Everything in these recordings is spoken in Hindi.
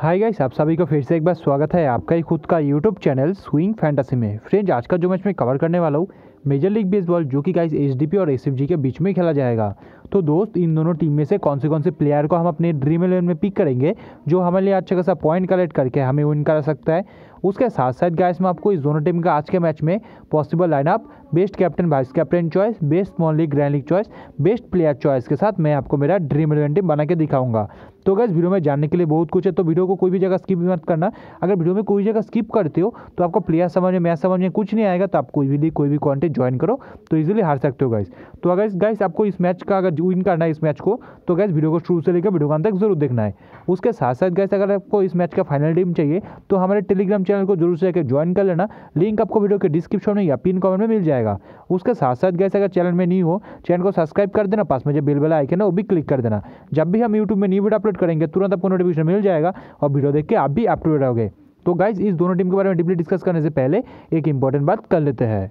हाय गाइस आप सभी को फिर से एक बार स्वागत है आपका ही खुद का यूट्यूब चैनल स्विंग फैंटेसी में फ्रेंड्स आज का जो मैच मैं कवर करने वाला हूँ मेजर लीग बेसबॉल जो कि गाइस एच और एस के बीच में खेला जाएगा तो दोस्त इन दोनों टीम में से कौन से कौन से प्लेयर को हम अपने ड्रीम इलेवन में पिक करेंगे जो हमारे लिए अच्छा खासा पॉइंट कलेक्ट करके हमें विन करा सकता है उसके साथ साथ गाइस मैं आपको इस दोनों टीम का आज के मैच में possible lineup best captain vice captain choice best small league grand league choice best player choice के साथ मैं आपको मेरा ड्रीम इलेवन टीम बना के दिखाऊंगा तो गैस वीडियो में जानने के लिए बहुत कुछ है तो वीडियो को कोई भी जगह स्किप मत करना अगर वीडियो में कोई जगह स्किप करते हो तो आपको प्लेयर समझ में मैच समझ में कुछ नहीं आएगा तो आप कोई भी कोई भी कॉन्टेंट ज्वाइन करो तो ईजिली हार सकते हो गाइस तो अगर गाइस आपको इस मैच का अगर विन करना है इस मैच को तो गैस वीडियो को शुरू से लेकर वीडियो का अंत तक जरूर देखना है उसके साथ साथ गैस अगर आपको इस मैच का फाइनल टीम चाहिए तो हमारे टेलीग्राम चैनल को जरूर से जाकर ज्वाइन कर लेना लिंक आपको वीडियो के डिस्क्रिप्शन में या पिन कमेंट में मिल जाएगा उसके साथ साथ गैस अगर चैनल में नहीं हो चैनल को सब्सक्राइब कर देना पास में जो बिल वाला आइकन है वो भी क्लिक कर देना जब भी हम यूट्यूब में न्यू वीडियो अपलोड करेंगे तुरंत आपको नोटिफिकेशन मिल जाएगा और वीडियो देख के आप भी अपटूडेट रहोगे तो गाइज इस दोनों टीम के बारे में डिपली डिस्कस करने से पहले एक इंपॉर्टेंट बात कर लेते हैं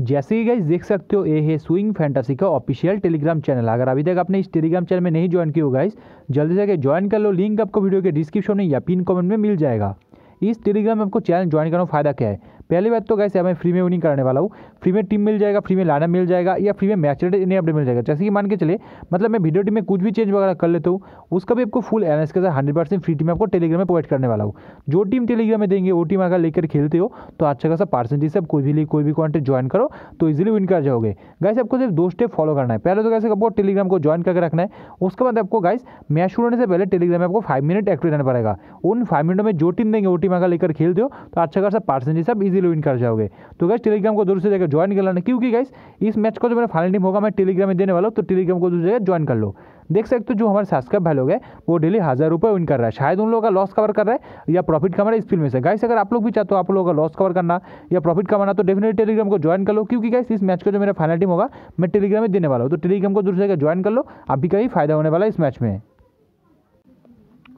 जैसे कि गाइज देख सकते हो ये है स्विंग फैंटासी का ऑफिशियल टेलीग्राम चैनल अगर अभी तक आपने इस टेलीग्राम चैनल में नहीं ज्वाइन किया हो इस जल्दी से ज्वाइन कर लो लिंक आपको वीडियो के डिस्क्रिप्शन में या पिन कमेंट में मिल जाएगा इस टेलीग्राम में आपको चैनल ज्वाइन करना फायदा क्या है पहली बात तो कैसे मैं फ्री में विनिंग करने वाला हूँ फ्री में टीम मिल जाएगा फ्री में लाना मिल जाएगा या फ्री में मैच रेट अपडेट मिल जाएगा जैसे कि मान के चले मतलब मैं वीडियो टीम में कुछ भी चेंज वगैरह कर लेता हूँ उसका भी आपको फुल एन के साथ हंड्रेड परसेंट फ्री टीम आपको टेलीग्राम में प्रोवाइड करने वाला हूँ जो टीम टेलीग्राम में देंगे वो टीम अगर लेकर खेलते हो तो अच्छा खासा परसेंटेज से आप कोई भी कोई भी कॉन्टेंट ज्वाइन करो तो इजिली विन कर जाओगे गाइस आपको सिर्फ दो स्टेप फॉलो करना है पहले तो कैसे आपको टेलीग्राम को ज्वाइन करके रखना है उसके बाद आपको गाइस मैच शुरू होने से पहले टेलीग्राम में आपको फाइव मिनट एक्टिव रहना पड़ेगा उन फाइव मिनटों में जो टीम देंगे वो टीम अगर लेकर खेलते हो तो अच्छा खासा परसेंटेज आप इजीली विन कर जाओगे तो गैस टेलीग्राम को जरूर से जाकर ज्वाइन कर लेना क्योंकि गैस इस मैच का जो मेरा फाइनल टीम होगा मैं टेलीग्राम में देने वाला हूँ तो टेलीग्राम को जरूर जगह ज्वाइन कर लो देख सकते हो जो हमारे सब्सक्राइब भाई लोग हैं वो डेली हज़ार रुपये विन कर रहा है शायद उन लोगों का लॉस कवर कर रहा है या प्रॉफिट कमा रहा है इस फिल्म में से गाइस अगर आप लोग भी चाहते हो आप लोगों का लॉस कवर करना या प्रॉफिट कमाना तो डेफिनेटली टेलीग्राम को ज्वाइन कर लो क्योंकि गाइस इस मैच का जो मेरा फाइनल टीम होगा मैं टेलीग्राम में देने वाला हूँ तो टेलीग्राम को दूसरे जगह ज्वाइन कर लो अभी का ही फायदा होने वाला है इस मैच में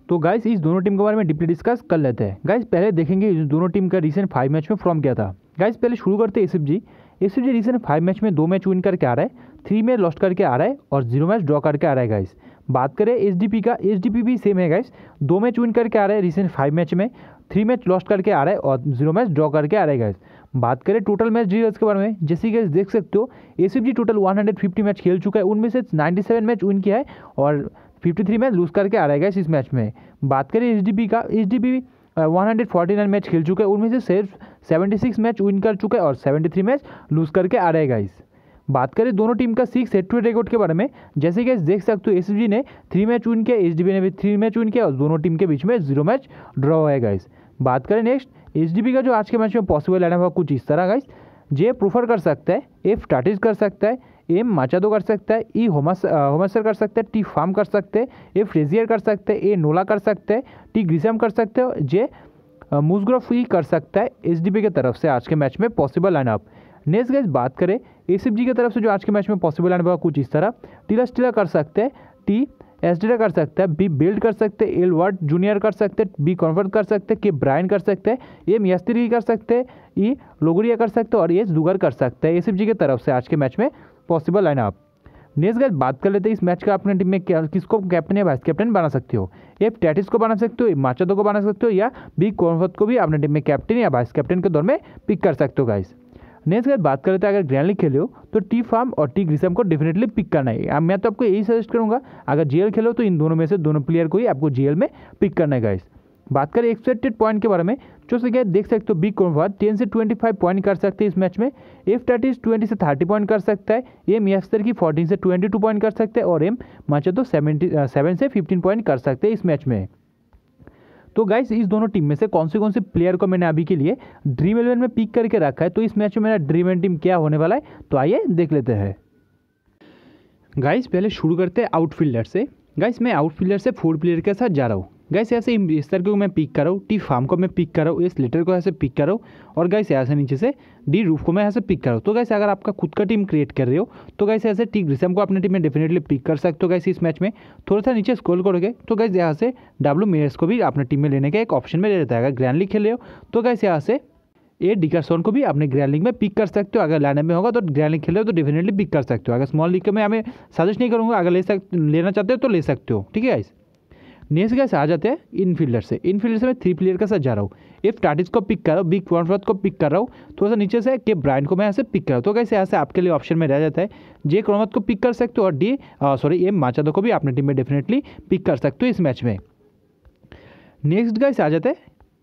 तो गाइस इस दोनों टीम के बारे में डिपली डिस्कस कर लेते हैं गाइस पहले देखेंगे इस दोनों टीम का रिसेंट फाइव मैच में फॉर्म क्या था गाइस पहले शुरू करते एसिफ जी एसिफ जी रिसेंट फाइव मैच में दो मैच विन करके आ रहा है थ्री मैच लॉस्ट करके आ रहा है और जीरो मैच ड्रॉ करके आ रहा है गाइस बात करें एच का एच भी सेम है गाइस दो मैच विन करके आ रहा है रिसेंट फाइव मैच में थ्री मैच लॉस्ट करके आ रहा है और जीरो मैच ड्रॉ करके आ रहा है गाइस बात करें टोटल मैच डिटेल्स के बारे में जैसे गैस देख सकते हो ए टोटल वन मैच खेल चुका है उनमें से नाइन्टी मैच विन किया है और फिफ्टी थ्री मैच लूज करके आ रहेगा इस मैच में बात करें एच डी का H D one hundred forty nine match खेल चुके हैं उनमें से सिर्फ सेवेंटी सिक्स मैच विन कर चुके हैं और सेवेंटी थ्री मैच लूज करके आ रहेगा इस बात करें दोनों टीम का सिक्स हेड टू रिकॉर्ड के बारे में जैसे कि देख सकते हो एस ने थ्री मैच विन किया एच ने भी थ्री मैच विन किया और दोनों टीम के बीच में जीरो मैच ड्रॉ हुआ है गाइस बात करें नेक्स्ट एच का जो आज के मैच में पॉसिबल लाइन हुआ कुछ इस तरह गाइस जे प्रोफर कर सकता है एफ टाटिस कर सकता है एम माचादो कर सकता है ई होमस होमसर कर सकते हैं टी फार्म कर सकते हैं ए फ्रेजियर कर सकते हैं ए नोला कर सकते हैं टी ग्रीसम कर सकते हैं जे मुजग्रफ ही कर सकता है एस की तरफ से आज के मैच में पॉसिबल लाइनअप नेक्स्ट गैस बात करें ए की तरफ से जो आज के मैच में पॉसिबल लाइनअप होगा कुछ इस तरह टीला स्टीला कर सकते हैं टी एस कर सकते हैं बी बिल्ड कर सकते हैं एल वर्ड जूनियर कर सकते हैं बी कॉन्वर्ट कर सकते हैं के ब्राइन कर सकते हैं एम यस्त्री कर सकते हैं ई लोगोरिया कर सकते हैं और ये जुगर कर सकते हैं ए की तरफ से आज के मैच में पॉसिबल लाइन आप नेक्स्ट गैस बात कर लेते हैं इस मैच का अपने टीम में क्या किसको कैप्टन या वाइस कैप्टन बना सकते हो ये टैटिस को बना सकते हो माचादो को बना सकते हो या बी कॉन्फर्ट को भी अपने टीम में कैप्टन या वाइस कैप्टन के दौर में पिक कर सकते हो गाइस नेक्स्ट गैस बात लेते हैं अगर ग्रैंड लीग खेले हो तो टी फार्म और टी ग्रीसम को डेफिनेटली पिक करना है मैं तो आपको यही सजेस्ट करूँगा अगर जेल खेलो तो इन दोनों में से दोनों प्लेयर को ही आपको जेल में पिक करना है गाइस बात करें एक्सपेक्टेड पॉइंट के बारे में जो से देख सकते हो बिग कॉन्फर टेन से ट्वेंटी फाइव पॉइंट कर सकते हैं इस मैच में एफ टैटिस ट्वेंटी से थर्टी पॉइंट कर सकता है एम यस्तर की फोर्टीन से ट्वेंटी टू पॉइंट कर सकते हैं और एम माचा तो सेवेंटी सेवन से फिफ्टीन पॉइंट कर सकते हैं इस मैच में तो गाइस इस दोनों टीम में से कौन से कौन से प्लेयर को मैंने अभी के लिए ड्रीम इलेवन में पिक करके रखा है तो इस मैच में मेरा ड्रीम एन टीम क्या होने वाला है तो आइए देख लेते हैं गाइस पहले शुरू करते हैं आउटफील्डर से गाइस मैं आउटफील्डर से फोर प्लेयर के साथ जा रहा हूँ गैस ऐसे स्तर को मैं पिक कराऊँ टी फार्म को मैं पिक कराऊँ इस लेटर को ऐसे पिक करो और गैस ऐसे नीचे से डी रूफ को मैं ऐसे पिक कराऊँ तो गैसे अगर आपका खुद का टीम क्रिएट कर रहे हो तो गैसे ऐसे टी ग्रिसम को अपने टीम में डेफिनेटली पिक कर सकते हो गैसे इस मैच में थोड़ा सा नीचे स्कोल करोगे तो गैस यहाँ से डब्ल्यू मेयर्स को भी अपने टीम में लेने का एक ऑप्शन में ले रहता है अगर ग्रैंड लीग खेले हो तो गैसे यहाँ से ए डिकरसोन को भी अपने ग्रैंड लीग में पिक कर सकते हो अगर लाइन में होगा तो ग्रैंड लीग खेले हो तो डेफिनेटली पिक कर सकते हो अगर स्मॉल लीग में हमें सजेस्ट नहीं करूँगा अगर ले सक लेना चाहते हो तो ले सकते हो ठीक है गाइस नेक्स्ट गैस आ जाते हैं इनफील्डर से इनफील्डर से मैं थ्री प्लेयर के साथ जा रहा हूँ इफ टाटिस को पिक कर रहा हूँ बिग वॉन्फ्रॉथ को पिक कर रहा हूँ थोड़ा सा नीचे से के ब्रांड को मैं यहाँ से पिक कर रहा हूँ तो कैसे यहाँ से आपके लिए ऑप्शन में रह जाता है जे क्रोमत को पिक कर सकते हो और डी सॉरी एम माचादो को भी अपने टीम में डेफिनेटली पिक कर सकते हो इस मैच में नेक्स्ट गैस आ जाते हैं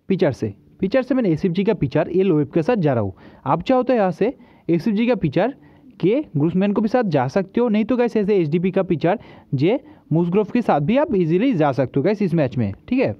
पिचर से पिचर से मैंने ए का पिचर ये लोवेब के साथ जा रहा हूँ आप चाहो तो यहाँ से ए का पिचर के ग्रूसमैन को भी साथ जा सकते हो नहीं तो कैसे ऐसे एच का पिचर जे मूसग्रोफ के साथ भी आप इजीली जा सकते हो कैसे इस मैच में ठीक है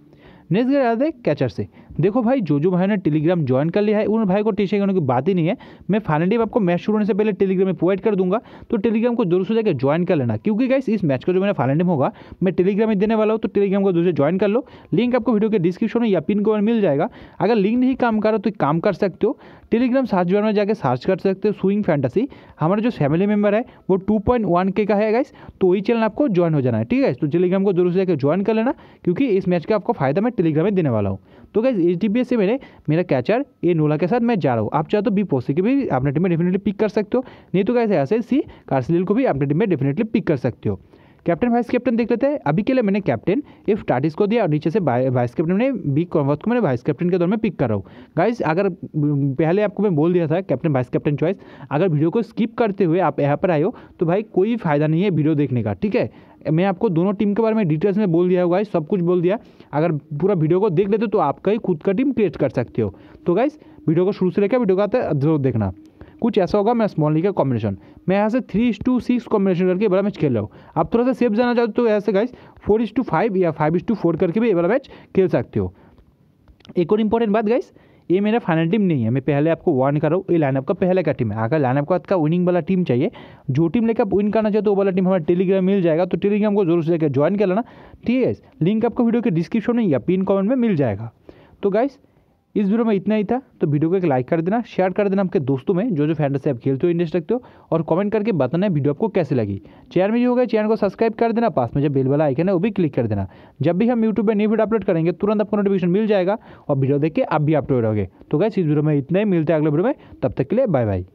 नेक्स्ट गए कैचर से देखो भाई जो जो भाई ने टेलीग्राम ज्वाइन कर लिया है उन भाई को टी करने की बात ही नहीं है मैं फाइनली आपको मैच शुरू होने से पहले टेलीग्राम में प्रोवाइड कर दूंगा तो टेलीग्राम को जरूर से जाकर ज्वाइन कर लेना क्योंकि गाइस इस मैच का जो मेरा फाइनल होगा मैं टेलीग्राम में देने वाला हूँ तो टेलीग्राम को जरूर से ज्वाइन कर लो लिंक आपको वीडियो के डिस्क्रिप्शन में या पिन को मिल जाएगा अगर लिंक नहीं काम कर रहा तो काम कर सकते हो टेलीग्राम सर्च बार में जाकर सर्च कर सकते हो स्विंग फैंटेसी हमारा जो फैमिली मेंबर है वो टू पॉइंट वन के का है गाइस तो वही चैनल आपको ज्वाइन हो जाना है ठीक है तो टेलीग्राम को जरूर से जाकर ज्वाइन कर लेना क्योंकि इस मैच का आपको फायदा मैं टेलीग्राम में देने वाला हूँ तो गाइज एच डी से मेरे मेरा कैचर ए नोला के साथ मैं जा रहा हूँ आप चाहे तो बी पोस्ट के भी अपने टीम में डेफिनेटली पिक कर सकते हो नहीं तो कैसे ऐसे सी कार्सिल को भी अपने टीम में डेफिनेटली पिक कर सकते हो कैप्टन वाइस कैप्टन देख लेते हैं अभी के लिए मैंने कैप्टन इफ टाटिस को दिया और नीचे से वाइस कैप्टन ने बी कॉन्वर्स को मैंने वाइस कैप्टन के दौर में पिक कर रहा हूँ गाइज अगर पहले आपको मैं बोल दिया था कैप्टन वाइस कैप्टन चॉइस अगर वीडियो को स्किप करते हुए आप यहाँ पर आए हो तो भाई कोई फ़ायदा नहीं है वीडियो देखने का ठीक है मैं आपको दोनों टीम के बारे में डिटेल्स में बोल दिया गाइस सब कुछ बोल दिया अगर पूरा वीडियो को देख लेते हो तो आपका ही खुद का टीम क्रिएट कर सकते हो तो गाइस वीडियो को शुरू से लेकर वीडियो का जरूर देखना कुछ ऐसा होगा मैं स्मॉल लीग का कॉम्बिनेशन मैं यहाँ से three is two six combination करके बड़ा मैच खेल रहा हूँ आप थोड़ा सा सेफ जाना चाहते हो तो ऐसे guys four is two five या फाइव इज टू फोर करके भी ये मैच खेल सकते हो एक और इम्पॉर्टेंट बात गाइस ये मेरा फाइनल टीम नहीं है मैं पहले आपको वार्न कर रहा हूँ ये लाइनअप का पहले का टीम है अगर लाइनअप का आपका विनिंग वाला टीम चाहिए जो टीम लेकर आप विन करना चाहते हो वो वाला टीम हमारा टेलीग्राम मिल जाएगा तो टेलीग्राम को जरूर से लेकर ज्वाइन कर लेना ठीक है लिंक आपको वीडियो के डिस्क्रिप्शन में या पिन कॉमेंट में मिल जाएगा तो गाइस इस वीडियो में इतना ही था तो वीडियो को एक लाइक कर देना शेयर कर देना आपके दोस्तों में जो जो फैंटेसी से आप खेलते हो इंटरेस्ट रखते हो और कमेंट करके बताना वीडियो आपको कैसे लगी चैनल में जो होगा चैनल को सब्सक्राइब कर देना पास में जब बेल वाला आइकन है वो भी क्लिक कर देना जब भी हम यूट्यूब पर नई वीडियो अपलोड करेंगे तुरंत आपको नोटिफिकेशन मिल जाएगा और वीडियो देख के आप भी अपलोड रहोगे तो गैस इस वीडियो में इतना ही मिलते हैं अगले वीडियो में तब तक के लिए बाय बाय